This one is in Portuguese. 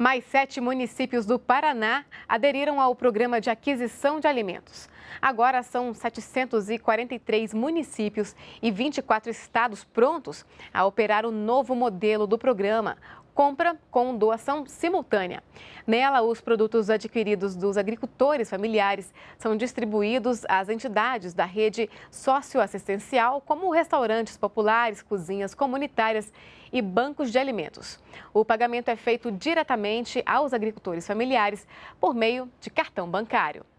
Mais sete municípios do Paraná aderiram ao programa de aquisição de alimentos. Agora são 743 municípios e 24 estados prontos a operar o novo modelo do programa, compra com doação simultânea. Nela, os produtos adquiridos dos agricultores familiares são distribuídos às entidades da rede socioassistencial, como restaurantes populares, cozinhas comunitárias e bancos de alimentos. O pagamento é feito diretamente aos agricultores familiares por meio de cartão bancário.